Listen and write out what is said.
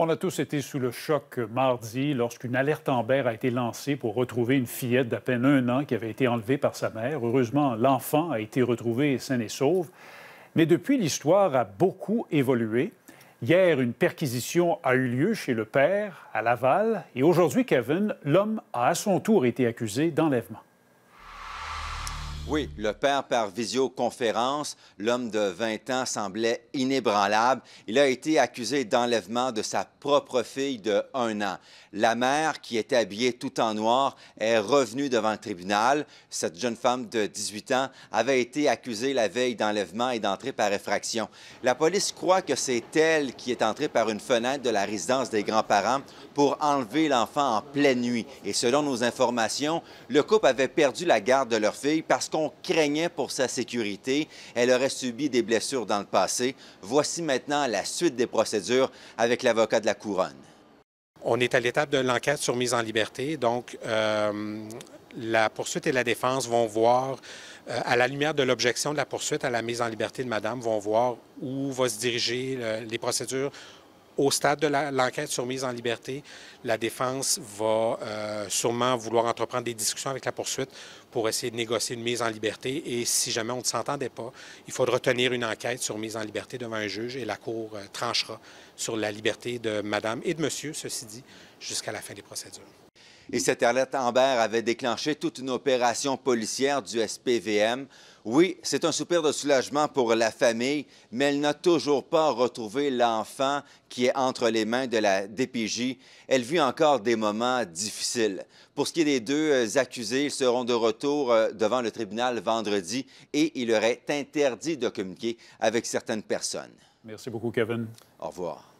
On a tous été sous le choc mardi lorsqu'une alerte Amber a été lancée pour retrouver une fillette d'à peine un an qui avait été enlevée par sa mère. Heureusement, l'enfant a été retrouvé sain et sauve. Mais depuis, l'histoire a beaucoup évolué. Hier, une perquisition a eu lieu chez le père, à Laval, et aujourd'hui, Kevin, l'homme a à son tour été accusé d'enlèvement. Oui, le père par visioconférence, l'homme de 20 ans semblait inébranlable. Il a été accusé d'enlèvement de sa propre fille de 1 an. La mère, qui était habillée tout en noir, est revenue devant le tribunal. Cette jeune femme de 18 ans avait été accusée la veille d'enlèvement et d'entrée par effraction. La police croit que c'est elle qui est entrée par une fenêtre de la résidence des grands-parents pour enlever l'enfant en pleine nuit. Et selon nos informations, le couple avait perdu la garde de leur fille parce qu'on craignait pour sa sécurité. Elle aurait subi des blessures dans le passé. Voici maintenant la suite des procédures avec l'avocat de la couronne. On est à l'étape de l'enquête sur mise en liberté. Donc, euh, la poursuite et la défense vont voir, euh, à la lumière de l'objection de la poursuite à la mise en liberté de madame, vont voir où va se diriger les procédures au stade de l'enquête sur mise en liberté, la défense va euh, sûrement vouloir entreprendre des discussions avec la poursuite pour essayer de négocier une mise en liberté. Et si jamais on ne s'entendait pas, il faudra tenir une enquête sur mise en liberté devant un juge et la Cour euh, tranchera sur la liberté de Madame et de Monsieur, ceci dit, jusqu'à la fin des procédures. Et cette alerte Amber avait déclenché toute une opération policière du SPVM. Oui, c'est un soupir de soulagement pour la famille, mais elle n'a toujours pas retrouvé l'enfant qui est entre les mains de la DPJ. Elle vit encore des moments difficiles. Pour ce qui est des deux euh, accusés, ils seront de retour euh, devant le tribunal vendredi et il leur est interdit de communiquer avec certaines personnes. Merci beaucoup, Kevin. Au revoir.